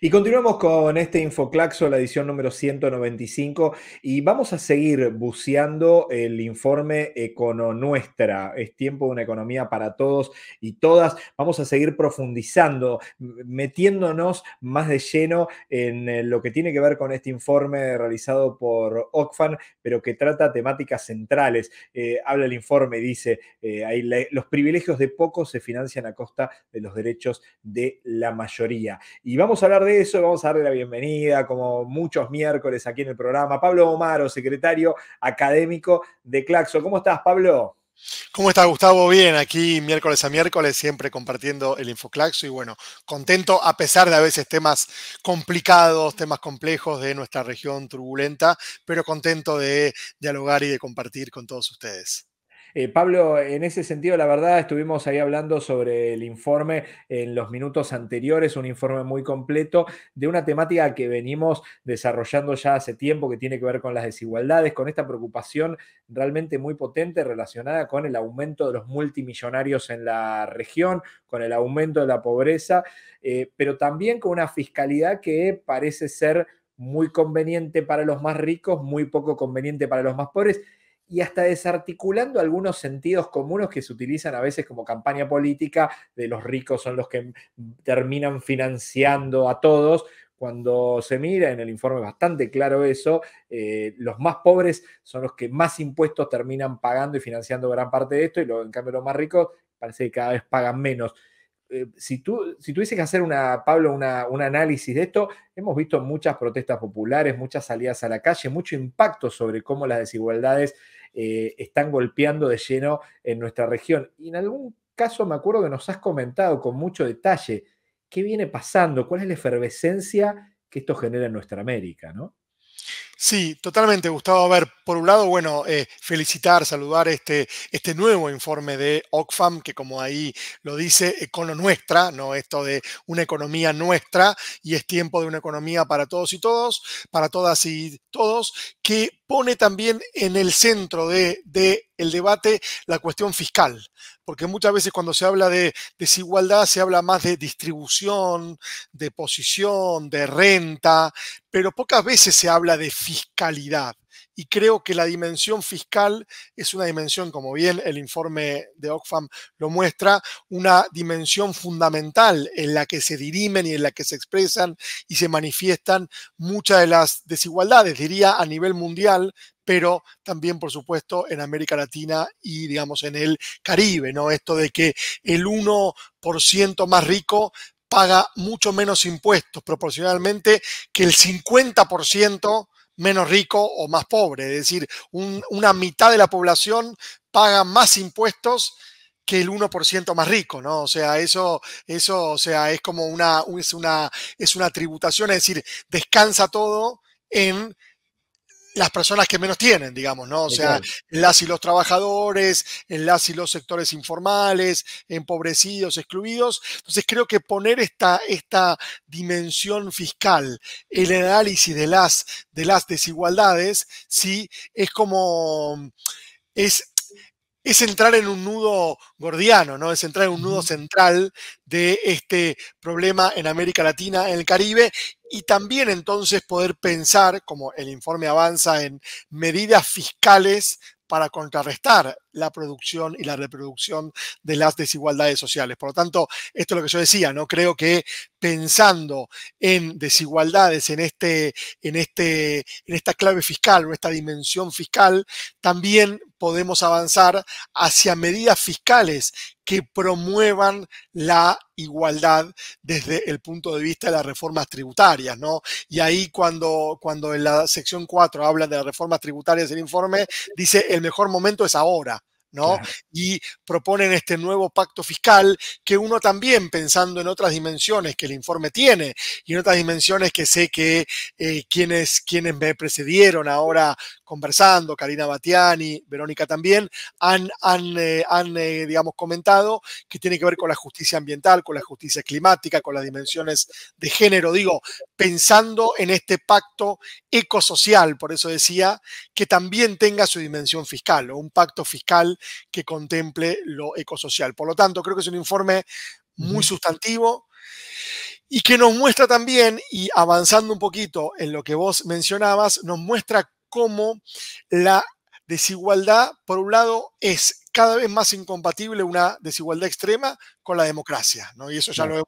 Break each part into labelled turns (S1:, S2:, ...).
S1: Y continuamos con este Infoclaxo, la edición número 195, y vamos a seguir buceando el informe Econo Nuestra. Es tiempo de una economía para todos y todas. Vamos a seguir profundizando, metiéndonos más de lleno en eh, lo que tiene que ver con este informe realizado por OCFAN, pero que trata temáticas centrales. Eh, habla el informe dice, eh, los privilegios de pocos se financian a costa de los derechos de la mayoría. Y vamos a hablar eso, vamos a darle la bienvenida, como muchos miércoles aquí en el programa. Pablo Omaro, secretario académico de Claxo. ¿Cómo estás, Pablo?
S2: ¿Cómo estás, Gustavo? Bien, aquí miércoles a miércoles, siempre compartiendo el Infoclaxo y bueno, contento a pesar de a veces temas complicados, temas complejos de nuestra región turbulenta, pero contento de dialogar y de compartir con todos ustedes. Eh, Pablo, en ese sentido, la verdad,
S1: estuvimos ahí hablando sobre el informe en los minutos anteriores, un informe muy completo de una temática que venimos desarrollando ya hace tiempo, que tiene que ver con las desigualdades, con esta preocupación realmente muy potente relacionada con el aumento de los multimillonarios en la región, con el aumento de la pobreza, eh, pero también con una fiscalidad que parece ser muy conveniente para los más ricos, muy poco conveniente para los más pobres y hasta desarticulando algunos sentidos comunes que se utilizan a veces como campaña política, de los ricos son los que terminan financiando a todos. Cuando se mira en el informe es bastante claro eso, eh, los más pobres son los que más impuestos terminan pagando y financiando gran parte de esto, y luego en cambio los más ricos parece que cada vez pagan menos. Eh, si, tú, si tuviese que hacer, una, Pablo, un análisis de esto, hemos visto muchas protestas populares, muchas salidas a la calle, mucho impacto sobre cómo las desigualdades eh, están golpeando de lleno en nuestra región. Y en algún caso me acuerdo que nos has comentado con mucho detalle qué viene pasando, cuál es la efervescencia que esto genera en nuestra América, ¿no?
S2: Sí, totalmente, Gustavo. A ver, por un lado, bueno, eh, felicitar, saludar este, este nuevo informe de Oxfam, que como ahí lo dice, econo eh, nuestra, ¿no? Esto de una economía nuestra y es tiempo de una economía para todos y todos, para todas y todos, que pone también en el centro de, el debate la cuestión fiscal, porque muchas veces cuando se habla de desigualdad se habla más de distribución, de posición, de renta, pero pocas veces se habla de fiscalidad y creo que la dimensión fiscal es una dimensión, como bien el informe de Oxfam lo muestra, una dimensión fundamental en la que se dirimen y en la que se expresan y se manifiestan muchas de las desigualdades, diría a nivel mundial, pero también, por supuesto, en América Latina y, digamos, en el Caribe, ¿no? Esto de que el 1% más rico paga mucho menos impuestos proporcionalmente que el 50% menos rico o más pobre. Es decir, una mitad de la población paga más impuestos que el 1% más rico, ¿no? O sea, eso, eso, o sea, es como una, es una, es una tributación, es decir, descansa todo en las personas que menos tienen, digamos, ¿no? O sea, las y los trabajadores, en las y los sectores informales, empobrecidos, excluidos. Entonces creo que poner esta, esta dimensión fiscal, el análisis de las, de las desigualdades, sí, es como, es, es entrar en un nudo gordiano, ¿no? Es entrar en un nudo central de este problema en América Latina, en el Caribe, y también entonces poder pensar, como el informe avanza, en medidas fiscales para contrarrestar la producción y la reproducción de las desigualdades sociales. Por lo tanto, esto es lo que yo decía, ¿no? Creo que pensando en desigualdades, en, este, en, este, en esta clave fiscal o esta dimensión fiscal, también podemos avanzar hacia medidas fiscales que promuevan la igualdad desde el punto de vista de las reformas tributarias, ¿no? Y ahí cuando, cuando en la sección 4 habla de las reformas tributarias del informe, dice el mejor momento es ahora. Y proponen este nuevo pacto fiscal que uno también, pensando en otras dimensiones que el informe tiene y en otras dimensiones que sé que eh, quienes, quienes me precedieron ahora conversando, Karina Batiani, Verónica también, han, han, eh, eh, digamos, comentado que tiene que ver con la justicia ambiental, con la justicia climática, con las dimensiones de género, digo, pensando en este pacto ecosocial, por eso decía, que también tenga su dimensión fiscal o un pacto fiscal que contemple lo ecosocial. Por lo tanto, creo que es un informe muy sustantivo y que nos muestra también, y avanzando un poquito en lo que vos mencionabas, nos muestra cómo la desigualdad, por un lado, es cada vez más incompatible una desigualdad extrema con la democracia, ¿no? Y eso ya lo hemos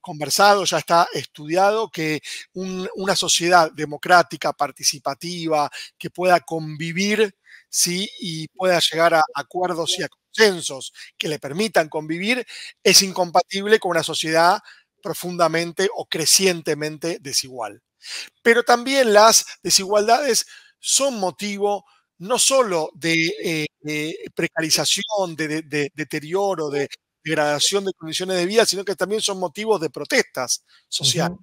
S2: conversado, ya está estudiado, que una sociedad democrática, participativa, que pueda convivir, ¿sí? Y pueda llegar a acuerdos y a consensos que le permitan convivir, es incompatible con una sociedad profundamente o crecientemente desigual. Pero también las desigualdades son motivo no solo de, eh, precarización, de, deterioro, de degradación de condiciones de vida, sino que también son motivos de protestas sociales.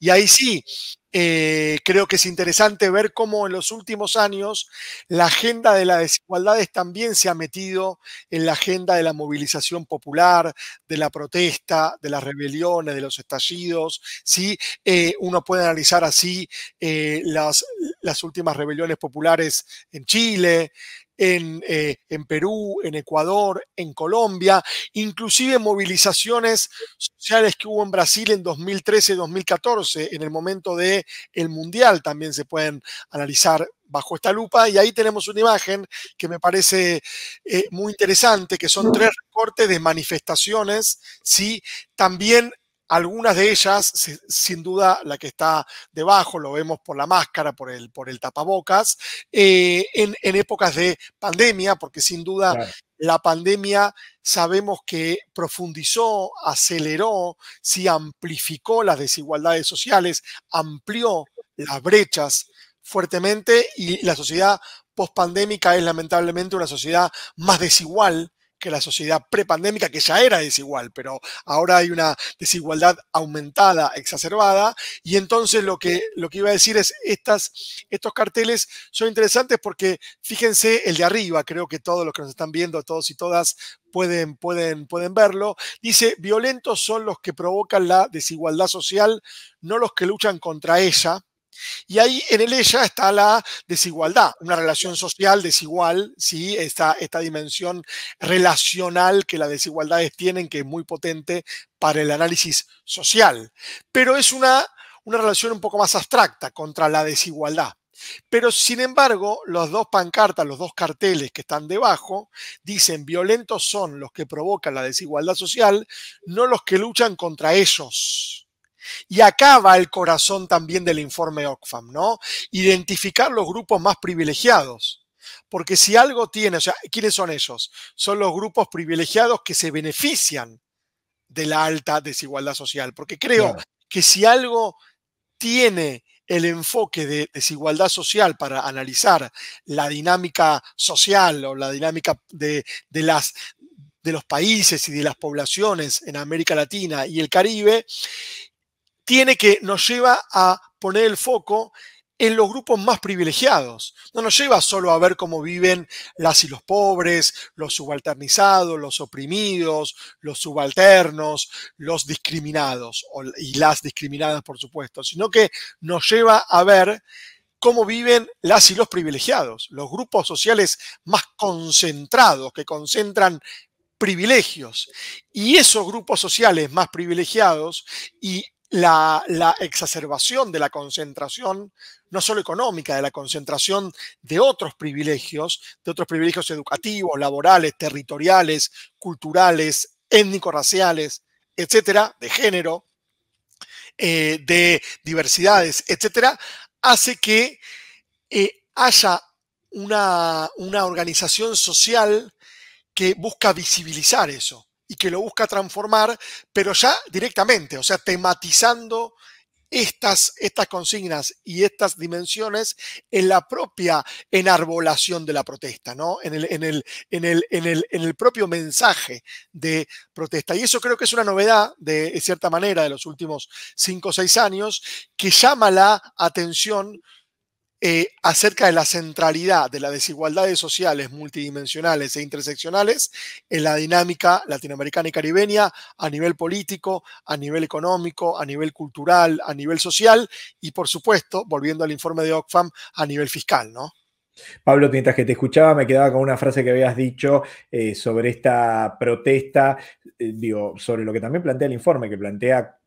S2: Y ahí sí, eh, creo que es interesante ver cómo en los últimos años la agenda de las desigualdades también se ha metido en la agenda de la movilización popular, de la protesta, de las rebeliones, de los estallidos. Eh, uno puede analizar así eh, las, las últimas rebeliones populares en Chile, eh, en, Perú, en Ecuador, en Colombia, inclusive movilizaciones sociales que hubo en Brasil en 2013-2014, en el momento del el Mundial también se pueden analizar bajo esta lupa y ahí tenemos una imagen que me parece eh, muy interesante, que son tres recortes de manifestaciones, ¿sí? también algunas de ellas, sin duda, la que está debajo, lo vemos por la máscara, por el, tapabocas, eh, en, épocas de pandemia, porque sin duda la pandemia sabemos que profundizó, aceleró, sí amplificó las desigualdades sociales, amplió las brechas fuertemente y la sociedad pospandémica es lamentablemente una sociedad más desigual que la sociedad prepandémica, que ya era desigual, pero ahora hay una desigualdad aumentada, exacerbada, y entonces lo que, lo que iba a decir es, estas, estos carteles son interesantes porque, fíjense, el de arriba, creo que todos los que nos están viendo, todos y todas, pueden, pueden, pueden verlo, dice, violentos son los que provocan la desigualdad social, no los que luchan contra ella. Y ahí en el ella está la desigualdad, una relación social desigual, ¿sí? esta, esta dimensión relacional que las desigualdades tienen, que es muy potente para el análisis social. Pero es una, una relación un poco más abstracta contra la desigualdad. Pero sin embargo, los dos pancartas, los dos carteles que están debajo, dicen violentos son los que provocan la desigualdad social, no los que luchan contra ellos. Y acá va el corazón también del informe Oxfam, ¿no? Identificar los grupos más privilegiados. Porque si algo tiene, o sea, ¿quiénes son ellos? Son los grupos privilegiados que se benefician de la alta desigualdad social. Porque creo que si algo tiene el enfoque de desigualdad social para analizar la dinámica social o la dinámica de, de los países y de las poblaciones en América Latina y el Caribe, tiene que, nos lleva a poner el foco en los grupos más privilegiados. No nos lleva solo a ver cómo viven las y los pobres, los subalternizados, los oprimidos, los subalternos, los discriminados y las discriminadas, por supuesto, sino que nos lleva a ver cómo viven las y los privilegiados, los grupos sociales más concentrados, que concentran privilegios. Y esos grupos sociales más privilegiados y la, exacerbación de la concentración, no solo económica, de la concentración de otros privilegios, de otros privilegios educativos, laborales, territoriales, culturales, étnico-raciales, etcétera, de género, eh, de diversidades, etcétera, hace que eh, haya una organización social que busca visibilizar eso y que lo busca transformar, pero ya directamente, o sea, tematizando estas, estas consignas y estas dimensiones en la propia enarbolación de la protesta, ¿no? En el, en el, en el, en el, propio mensaje de protesta. Y eso creo que es una novedad, de cierta manera, de los últimos cinco o seis años, que llama la atención eh, acerca de la centralidad de las desigualdades sociales multidimensionales e interseccionales en la dinámica latinoamericana y caribeña a nivel político, a nivel económico, a nivel cultural, a nivel social y, por supuesto, volviendo al informe de Oxfam, a nivel fiscal, ¿no?
S1: Pablo, mientras que te escuchaba, me quedaba con una frase que habías dicho eh, sobre esta protesta, eh, digo, sobre lo que también plantea el informe, que plantea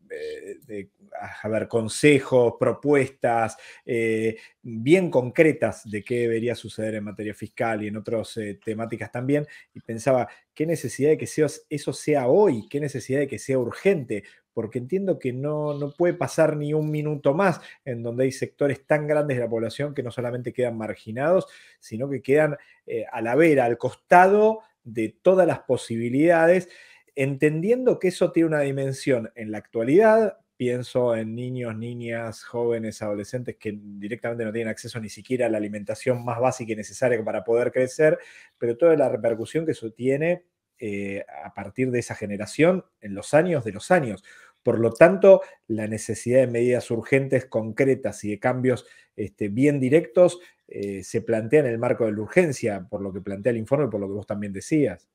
S1: a ver, consejos, propuestas eh, bien concretas de qué debería suceder en materia fiscal y en otras eh, temáticas también, y pensaba, qué necesidad de que sea, eso sea hoy, qué necesidad de que sea urgente, porque entiendo que no, no puede pasar ni un minuto más en donde hay sectores tan grandes de la población que no solamente quedan marginados, sino que quedan eh, a la vera, al costado de todas las posibilidades entendiendo que eso tiene una dimensión en la actualidad, pienso en niños, niñas, jóvenes, adolescentes que directamente no tienen acceso ni siquiera a la alimentación más básica y necesaria para poder crecer, pero toda la repercusión que eso tiene eh, a partir de esa generación en los años de los años. Por lo tanto, la necesidad de medidas urgentes, concretas y de cambios este, bien directos eh, se plantea en el marco de la urgencia, por lo que plantea el informe, y por lo que vos también decías.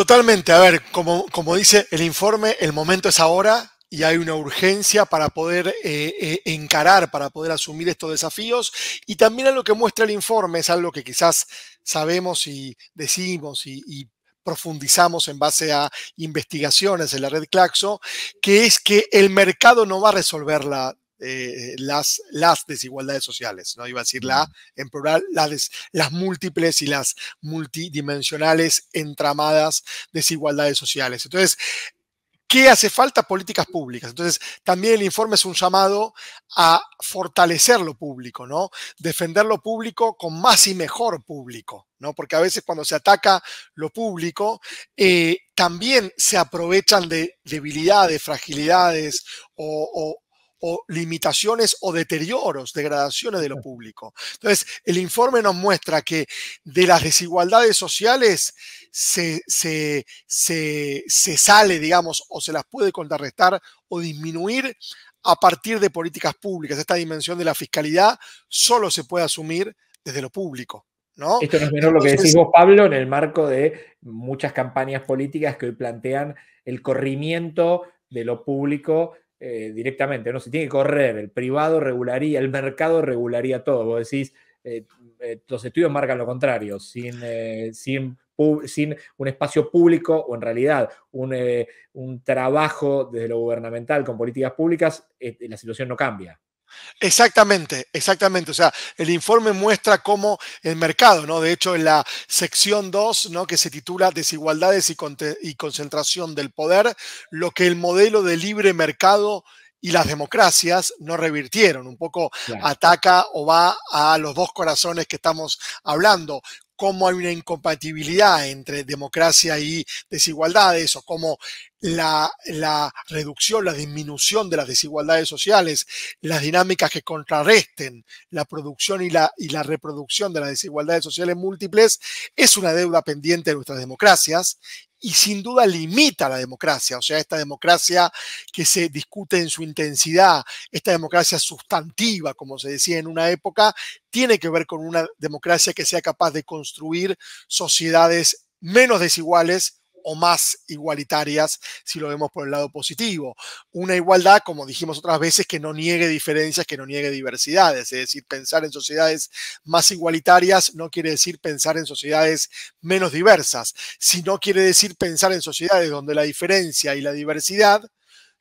S2: Totalmente, a ver, como, dice el informe, el momento es ahora, y hay una urgencia para poder eh, eh, encarar, para poder asumir estos desafíos. Y también a lo que muestra el informe es algo que quizás sabemos y decimos y, y profundizamos en base a investigaciones en la red Claxo, que es que el mercado no va a resolver la, eh, las, las desigualdades sociales, ¿no? Iba a decir la, en plural, las múltiples y las multidimensionales entramadas desigualdades sociales. Entonces, ¿Qué hace falta? Políticas públicas. Entonces, también el informe es un llamado a fortalecer lo público, ¿no? Defender lo público con más y mejor público, ¿no? Porque a veces cuando se ataca lo público, eh, también se aprovechan de debilidades, fragilidades o, o o limitaciones o deterioros, degradaciones de lo público. Entonces, el informe nos muestra que de las desigualdades sociales se, se, sale, digamos, o se las puede contrarrestar o disminuir a partir de políticas públicas. Esta dimensión de la fiscalidad solo se puede asumir desde lo público. Esto no es lo que decís vos,
S1: Pablo, en el marco de muchas campañas políticas que hoy plantean el corrimiento de lo público eh, directamente, ¿no? Se tiene que correr, el privado regularía, el mercado regularía todo. Vos decís, eh, eh, los estudios marcan lo contrario, sin, sin, un espacio público o en realidad un, un trabajo desde lo gubernamental con políticas
S2: públicas, la situación no cambia. Exactamente, exactamente. O sea, el informe muestra cómo el mercado, ¿no? De hecho, en la sección 2, ¿no? Que se titula Desigualdades y, concentración del poder, lo que el modelo de libre mercado y las democracias no revirtieron. Un poco ataca o va a los dos corazones que estamos hablando cómo hay una incompatibilidad entre democracia y desigualdades o cómo la, reducción, la disminución de las desigualdades sociales, las dinámicas que contrarresten la producción y la reproducción de las desigualdades sociales múltiples, es una deuda pendiente de nuestras democracias y sin duda limita la democracia, o sea, esta democracia que se discute en su intensidad, esta democracia sustantiva, como se decía en una época, tiene que ver con una democracia que sea capaz de construir sociedades menos desiguales, o más igualitarias si lo vemos por el lado positivo. Una igualdad, como dijimos otras veces, que no niegue diferencias, que no niegue diversidades. Es decir, pensar en sociedades más igualitarias no quiere decir pensar en sociedades menos diversas, sino quiere decir pensar en sociedades donde la diferencia y la diversidad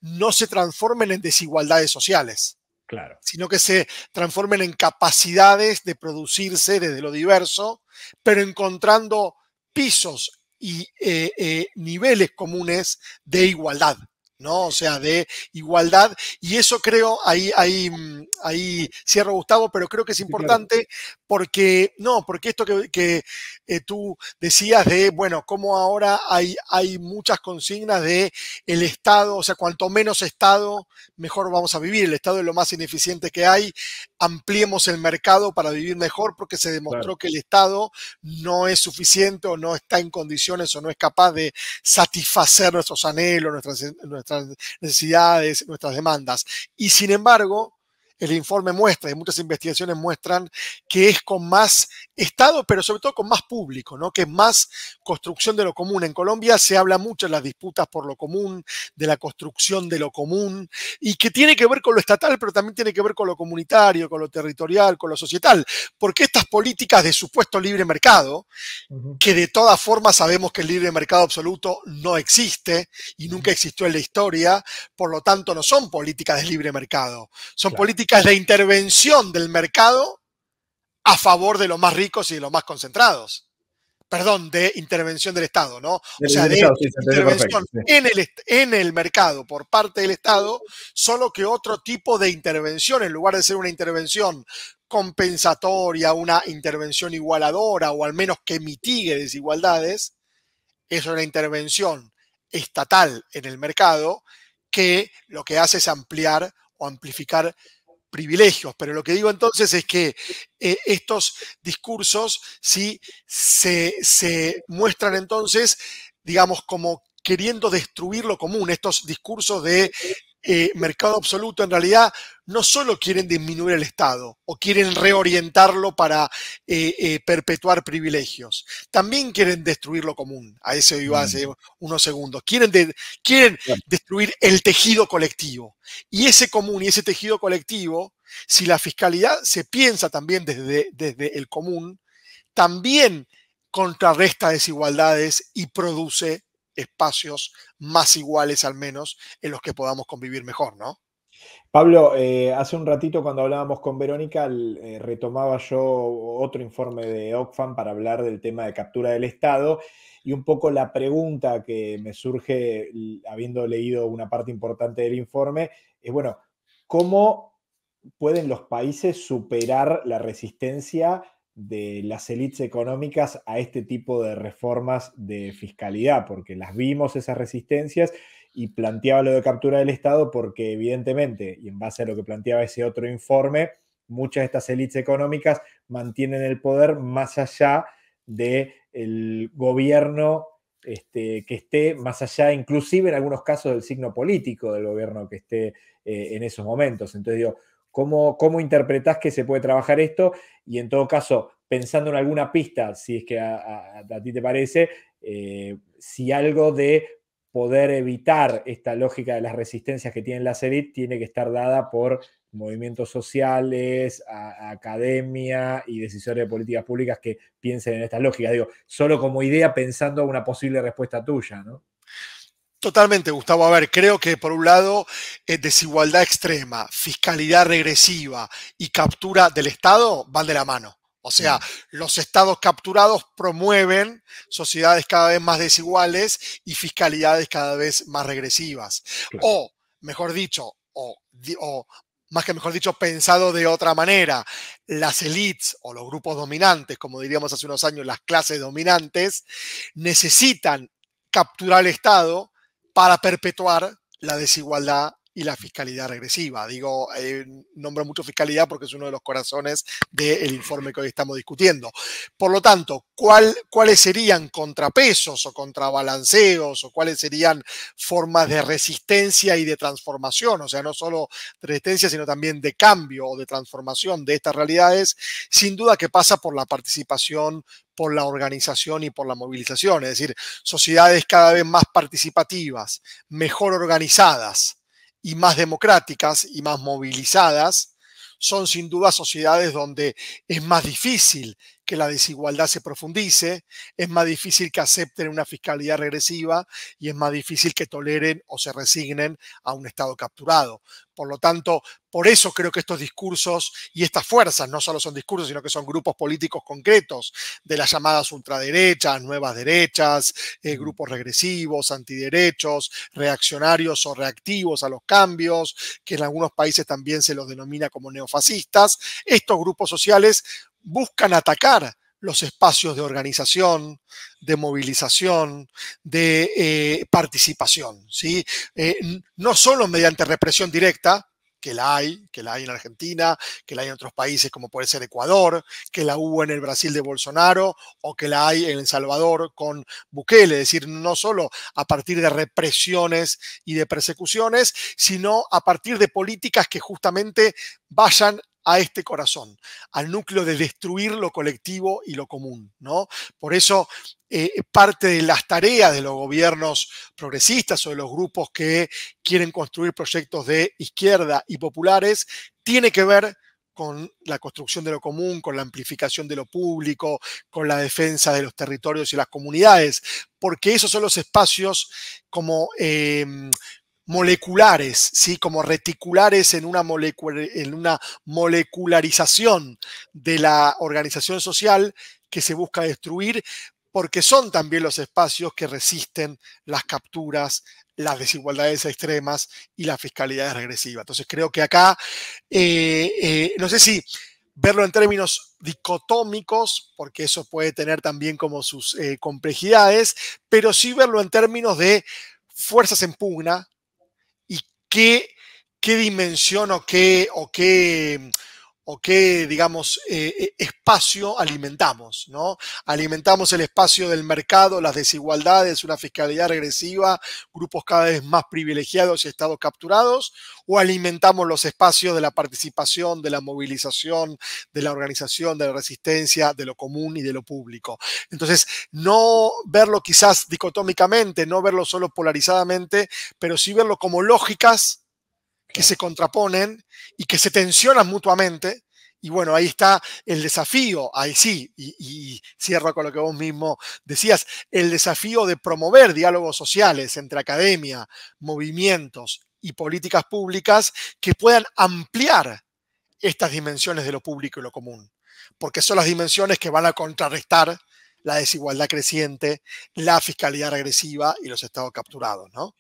S2: no se transformen en desigualdades sociales. Claro. sino que se transformen en capacidades de producirse desde lo diverso, pero encontrando pisos y eh, eh, niveles comunes de igualdad. ¿no? O sea, de igualdad. Y eso creo, ahí, ahí, mm, ahí cierro Gustavo, pero creo que es importante porque, no, porque esto que, eh, tú decías de, bueno, como ahora hay, hay muchas consignas de el Estado, o sea, cuanto menos Estado, mejor vamos a vivir. El Estado es lo más ineficiente que hay, ampliemos el mercado para vivir mejor porque se demostró que el Estado no es suficiente o no está en condiciones o no es capaz de satisfacer nuestros anhelos, nuestras nuestras necesidades, nuestras demandas. Y sin embargo, el informe muestra y muchas investigaciones muestran que es con más Estado, pero sobre todo con más público, ¿no? que es más construcción de lo común. En Colombia se habla mucho de las disputas por lo común, de la construcción de lo común, y que tiene que ver con lo estatal, pero también tiene que ver con lo comunitario, con lo territorial, con lo societal, porque estas políticas de supuesto libre mercado, que de todas formas sabemos que el libre mercado absoluto no existe y nunca existió en la historia, por lo tanto no son políticas de libre mercado, son políticas es la intervención del mercado a favor de los más ricos y de los más concentrados. Perdón, de intervención del Estado, ¿no? o sea, de intervención en, el, en el mercado por parte del Estado, solo que otro tipo de intervención, en lugar de ser una intervención compensatoria, una intervención igualadora o al menos que mitigue desigualdades, es una intervención estatal en el mercado que lo que hace es ampliar o amplificar privilegios, pero lo que digo entonces es que eh, estos discursos si se, se muestran entonces, digamos, como queriendo destruir lo común, estos discursos de eh, mercado absoluto, en realidad no solo quieren disminuir el Estado o quieren reorientarlo para eh, eh, perpetuar privilegios, también quieren destruir lo común. A eso iba mm. hace unos segundos. Quieren, quieren destruir el tejido colectivo. Y ese común y ese tejido colectivo, si la fiscalidad se piensa también desde, desde el común, también contrarresta desigualdades y produce espacios más iguales al menos en los que podamos convivir mejor, ¿no?
S1: Pablo, eh, hace un ratito cuando hablábamos con Verónica, eh, retomaba yo otro informe de Oxfam para hablar del tema de captura del Estado y un poco la pregunta que me surge habiendo leído una parte importante del informe es, bueno, ¿cómo pueden los países superar la resistencia de las élites económicas a este tipo de reformas de fiscalidad, porque las vimos esas resistencias y planteaba lo de captura del Estado porque evidentemente, y en base a lo que planteaba ese otro informe, muchas de estas élites económicas mantienen el poder más allá del gobierno este, que esté, más allá inclusive en algunos casos del signo político del gobierno que esté eh, en esos momentos. Entonces digo, ¿Cómo, ¿Cómo interpretás que se puede trabajar esto? Y en todo caso, pensando en alguna pista, si es que a, ti te parece, eh, si algo de poder evitar esta lógica de las resistencias que tiene la élites tiene que estar dada por movimientos sociales, academia y decisores de políticas públicas que piensen en estas lógicas. Digo, solo como idea pensando una posible respuesta
S2: tuya, ¿no? Totalmente, Gustavo. A ver, creo que por un lado, eh, desigualdad extrema, fiscalidad regresiva y captura del Estado van de la mano. O sea, mm. los estados capturados promueven sociedades cada vez más desiguales y fiscalidades cada vez más regresivas. O, mejor dicho, o, o más que mejor dicho, pensado de otra manera, las elites o los grupos dominantes, como diríamos hace unos años, las clases dominantes, necesitan capturar el Estado para perpetuar la desigualdad y la fiscalidad regresiva. Digo, eh, nombro mucho fiscalidad porque es uno de los corazones del informe que hoy estamos discutiendo. Por lo tanto, ¿cuál, ¿cuáles serían contrapesos o contrabalanceos o cuáles serían formas de resistencia y de transformación? O sea, no solo de resistencia, sino también de cambio o de transformación de estas realidades, sin duda que pasa por la participación por la organización y por la movilización, es decir, sociedades cada vez más participativas, mejor organizadas, y más democráticas y más movilizadas, son sin duda sociedades donde es más difícil que la desigualdad se profundice, es más difícil que acepten una fiscalidad regresiva y es más difícil que toleren o se resignen a un Estado capturado. Por lo tanto, por eso creo que estos discursos y estas fuerzas, no solo son discursos, sino que son grupos políticos concretos de las llamadas ultraderechas, nuevas derechas, eh, grupos regresivos, antiderechos, reaccionarios o reactivos a los cambios, que en algunos países también se los denomina como neofascistas, estos grupos sociales buscan atacar los espacios de organización, de movilización, de eh, participación. ¿sí? Eh, no solo mediante represión directa, que la hay, que la hay en Argentina, que la hay en otros países como puede ser Ecuador, que la hubo en el Brasil de Bolsonaro o que la hay en El Salvador con Bukele, es decir, no solo a partir de represiones y de persecuciones, sino a partir de políticas que justamente vayan a este corazón, al núcleo de destruir lo colectivo y lo común. ¿no? Por eso eh, eh, parte de las tareas de los gobiernos progresistas o de los grupos que quieren construir proyectos de izquierda y populares tiene que ver con la construcción de lo común, con la amplificación de lo público, con la defensa de los territorios y las comunidades, porque esos son los espacios como em, moleculares, ¿sí? como reticulares en una, en una molecularización de la organización social que se busca destruir, porque son también los espacios que resisten las capturas, las desigualdades extremas y las fiscalidades regresiva Entonces creo que acá, eh, eh, no sé si verlo en términos dicotómicos, porque eso puede tener también como sus eh, complejidades, pero sí verlo en términos de fuerzas en pugna, qué, dimensión o qué, o qué o qué, digamos, eh, eh, espacio alimentamos, ¿no? Alimentamos el espacio del mercado, las desigualdades, una fiscalidad regresiva, grupos cada vez más privilegiados y estados capturados, o alimentamos los espacios de la participación, de la movilización, de la organización, de la resistencia, de lo común y de lo público. Entonces, no verlo quizás dicotómicamente, no verlo solo polarizadamente, pero sí verlo como lógicas que se contraponen y que se tensionan mutuamente. Y bueno, ahí está el desafío, ahí sí, y, cierro con lo que vos mismo decías, el desafío de promover diálogos sociales entre academia, movimientos y políticas públicas que puedan ampliar estas dimensiones de lo público y lo común, porque son las dimensiones que van a contrarrestar la desigualdad creciente, la fiscalidad regresiva y los estados capturados, ¿no?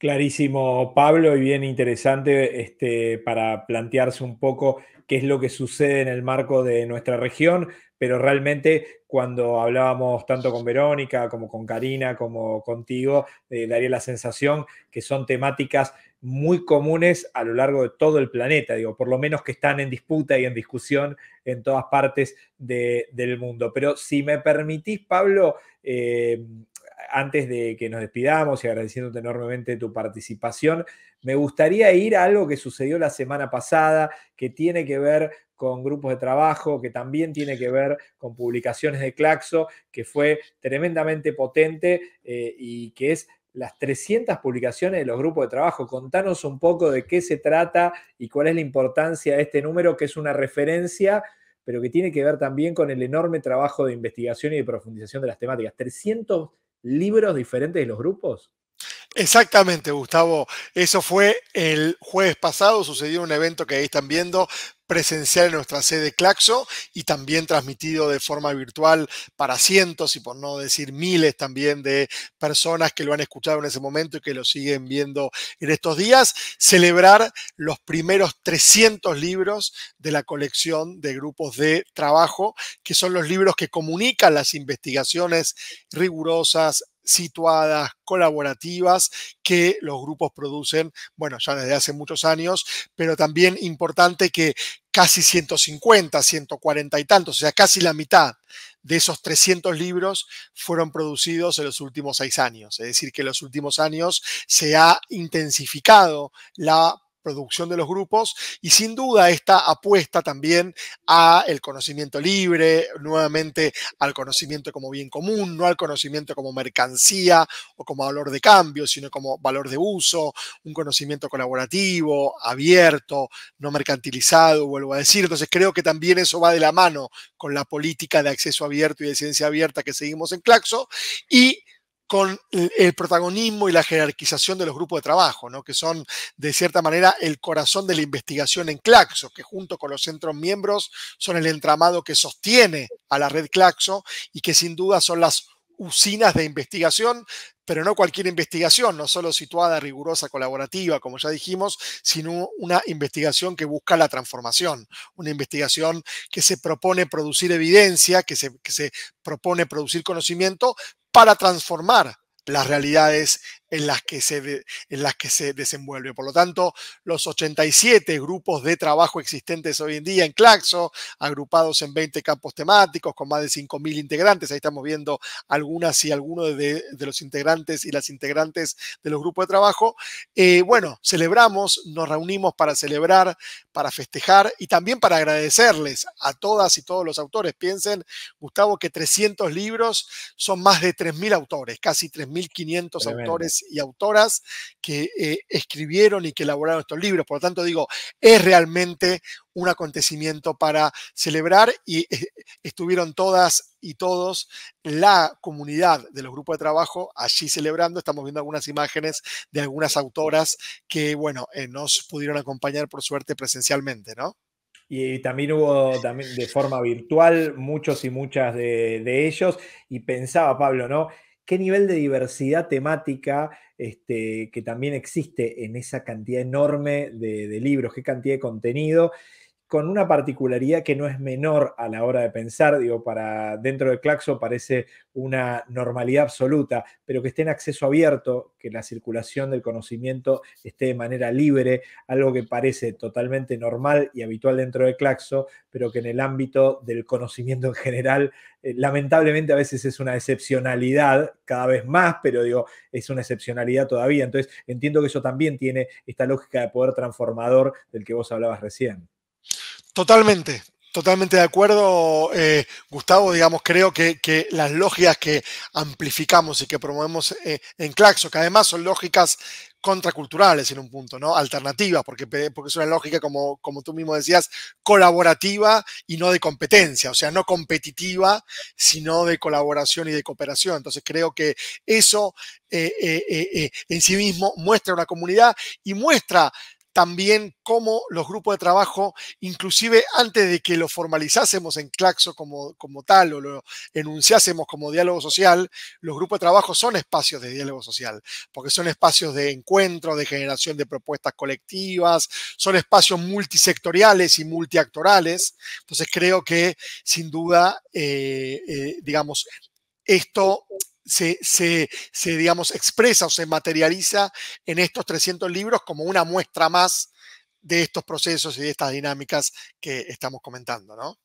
S1: Clarísimo, Pablo, y bien interesante este, para plantearse un poco qué es lo que sucede en el marco de nuestra región, pero realmente cuando hablábamos tanto con Verónica como con Karina, como contigo, eh, daría la sensación que son temáticas muy comunes a lo largo de todo el planeta, digo, por lo menos que están en disputa y en discusión en todas partes del mundo. Pero si me permitís, Pablo, eh, antes de que nos despidamos y agradeciéndote enormemente tu participación, me gustaría ir a algo que sucedió la semana pasada, que tiene que ver con grupos de trabajo, que también tiene que ver con publicaciones de Claxo, que fue tremendamente potente eh, y que es las 300 publicaciones de los grupos de trabajo. Contanos un poco de qué se trata y cuál es la importancia de este número, que es una referencia, pero que tiene que ver también con el enorme trabajo de investigación y de profundización de las temáticas. 300 libros diferentes
S2: de los grupos? Exactamente, Gustavo. Eso fue el jueves pasado. Sucedió un evento que ahí están viendo presencial en nuestra sede Claxo y también transmitido de forma virtual para cientos y por no decir miles también de personas que lo han escuchado en ese momento y que lo siguen viendo en estos días, celebrar los primeros 300 libros de la colección de grupos de trabajo, que son los libros que comunican las investigaciones rigurosas, situadas, colaborativas que los grupos producen, bueno, ya desde hace muchos años, pero también importante que casi 150, 140 y tantos, o sea, casi la mitad de esos 300 libros fueron producidos en los últimos seis años. Es decir, que en los últimos años se ha intensificado la producción de los grupos y sin duda esta apuesta también a el conocimiento libre, nuevamente al conocimiento como bien común, no al conocimiento como mercancía o como valor de cambio, sino como valor de uso, un conocimiento colaborativo, abierto, no mercantilizado, vuelvo a decir. Entonces creo que también eso va de la mano con la política de acceso abierto y de ciencia abierta que seguimos en Claxo y con el protagonismo y la jerarquización de los grupos de trabajo, que son de cierta manera el corazón de la investigación en Claxo, que junto con los centros miembros son el entramado que sostiene a la red Claxo y que sin duda son las usinas de investigación, pero no cualquier investigación, no solo situada, rigurosa, colaborativa, como ya dijimos, sino una investigación que busca la transformación, una investigación que se propone producir evidencia, que se, que se propone producir conocimiento, para transformar las realidades en las, que se en las que se desenvuelve. Por lo tanto, los 87 grupos de trabajo existentes hoy en día en Claxo, agrupados en 20 campos temáticos con más de 5.000 integrantes, ahí estamos viendo algunas y algunos de, los integrantes y las integrantes de los grupos de trabajo, eh, bueno, celebramos, nos reunimos para celebrar, para festejar y también para agradecerles a todas y todos los autores. Piensen, Gustavo, que 300 libros son más de 3.000 autores, casi 3.000 1.500 autores y autoras que eh, escribieron y que elaboraron estos libros. Por lo tanto, digo, es realmente un acontecimiento para celebrar y eh, estuvieron todas y todos la comunidad de los grupos de trabajo allí celebrando. Estamos viendo algunas imágenes de algunas autoras que, bueno, eh, nos pudieron acompañar por suerte presencialmente, ¿no? Y también hubo también de forma virtual
S1: muchos y muchas de ellos. Y pensaba, Pablo, ¿no? qué nivel de diversidad temática este, que también existe en esa cantidad enorme de, de libros, qué cantidad de contenido con una particularidad que no es menor a la hora de pensar, digo, para dentro de Claxo parece una normalidad absoluta, pero que esté en acceso abierto, que la circulación del conocimiento esté de manera libre, algo que parece totalmente normal y habitual dentro de Claxo, pero que en el ámbito del conocimiento en general, eh, lamentablemente a veces es una excepcionalidad, cada vez más, pero digo, es una excepcionalidad todavía. Entonces, entiendo que eso también tiene esta lógica de poder transformador del que vos hablabas recién.
S2: Totalmente, totalmente de acuerdo, eh, Gustavo. Digamos, creo que, que, las lógicas que amplificamos y que promovemos eh, en Claxo, que además son lógicas contraculturales en un punto, ¿no? Alternativas, porque, porque es una lógica, como, como tú mismo decías, colaborativa y no de competencia, o sea, no competitiva, sino de colaboración y de cooperación. Entonces creo que eso eh, en sí mismo muestra una comunidad y muestra también como los grupos de trabajo, inclusive antes de que lo formalizásemos en Claxo como, como tal o lo enunciásemos como diálogo social, los grupos de trabajo son espacios de diálogo social, porque son espacios de encuentro, de generación de propuestas colectivas, son espacios multisectoriales y multiactorales. Entonces creo que sin duda, eh, eh, digamos, esto se, se, digamos, expresa o se materializa en estos 300 libros como una muestra más de estos procesos y de estas dinámicas que estamos comentando, ¿no?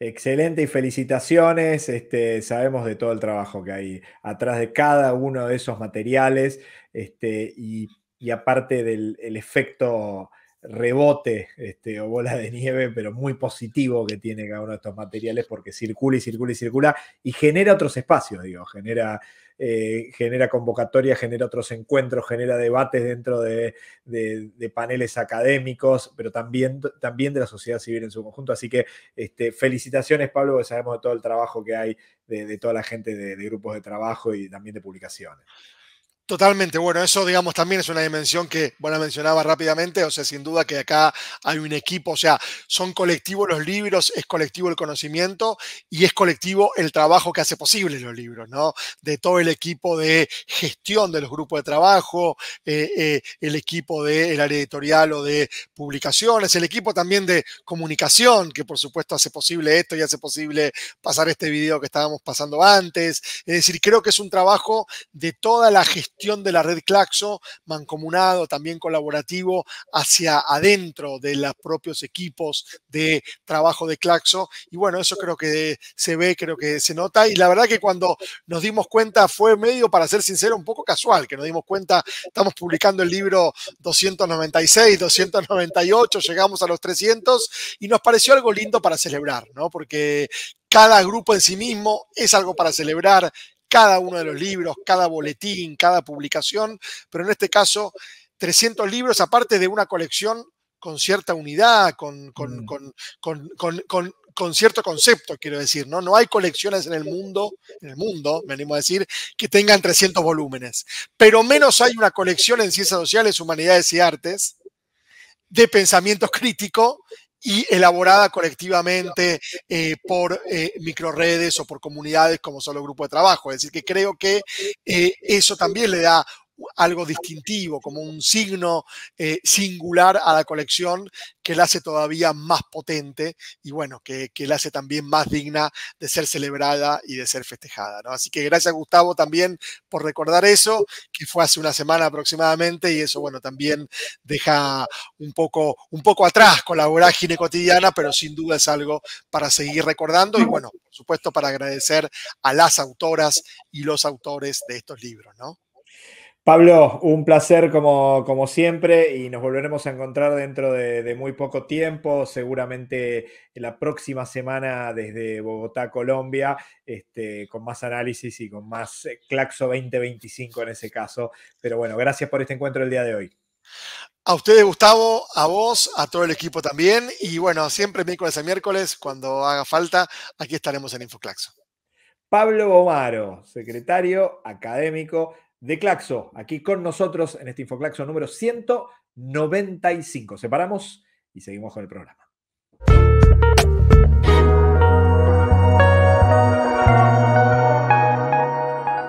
S1: Excelente y felicitaciones. Este, sabemos de todo el trabajo que hay atrás de cada uno de esos materiales este, y, y, aparte del efecto rebote este, o bola de nieve, pero muy positivo que tiene cada uno de estos materiales porque circula y circula y circula y genera otros espacios, digo, genera, eh, convocatoria, genera convocatorias, genera otros encuentros, genera debates dentro de, paneles académicos, pero también, también de la sociedad civil en su conjunto. Así que este, felicitaciones, Pablo, porque sabemos de todo el trabajo que hay de toda la gente de grupos de trabajo y también de publicaciones.
S2: Totalmente, bueno, eso digamos también es una dimensión que, bueno, mencionaba rápidamente, o sea, sin duda que acá hay un equipo, o sea, son colectivos los libros, es colectivo el conocimiento y es colectivo el trabajo que hace posible los libros, ¿no? De todo el equipo de gestión de los grupos de trabajo, eh, eh, el equipo del área editorial o de publicaciones, el equipo también de comunicación, que por supuesto hace posible esto y hace posible pasar este video que estábamos pasando antes. Es decir, creo que es un trabajo de toda la gestión de la red Claxo, mancomunado, también colaborativo, hacia adentro de los propios equipos de trabajo de Claxo. Y bueno, eso creo que se ve, creo que se nota. Y la verdad que cuando nos dimos cuenta fue medio, para ser sincero, un poco casual, que nos dimos cuenta, estamos publicando el libro 296, 298, llegamos a los 300 y nos pareció algo lindo para celebrar, ¿no? Porque cada grupo en sí mismo es algo para celebrar, cada uno de los libros, cada boletín, cada publicación, pero en este caso 300 libros, aparte de una colección con cierta unidad, mm. con, con, cierto concepto, quiero decir, ¿no? No hay colecciones en el mundo, en el mundo, me animo a decir, que tengan 300 volúmenes, pero menos hay una colección en ciencias sociales, humanidades y artes de pensamiento crítico y elaborada colectivamente eh, por eh, microredes o por comunidades como solo grupo de trabajo. Es decir, que creo que eh, eso también le da algo distintivo, como un signo eh, singular a la colección que la hace todavía más potente y bueno, que, la hace también más digna de ser celebrada y de ser festejada. ¿no? Así que gracias Gustavo también por recordar eso, que fue hace una semana aproximadamente y eso bueno, también deja un poco, un poco atrás con la vorágine cotidiana, pero sin duda es algo para seguir recordando y bueno, por supuesto para agradecer a las autoras y los autores de estos libros. ¿no?
S1: Pablo, un placer como, siempre y nos volveremos a encontrar dentro de, muy poco tiempo, seguramente la próxima semana desde Bogotá, Colombia, este, con más análisis y con más eh, Claxo 2025 en ese caso. Pero bueno, gracias por este encuentro el día de hoy.
S2: A ustedes, Gustavo, a vos, a todo el equipo también. Y bueno, siempre miércoles a miércoles, cuando haga falta, aquí estaremos en InfoClaxo. Pablo Bomaro, secretario académico de
S1: Claxo, aquí con nosotros en este Infoclaxo número 195. Separamos y seguimos con el programa.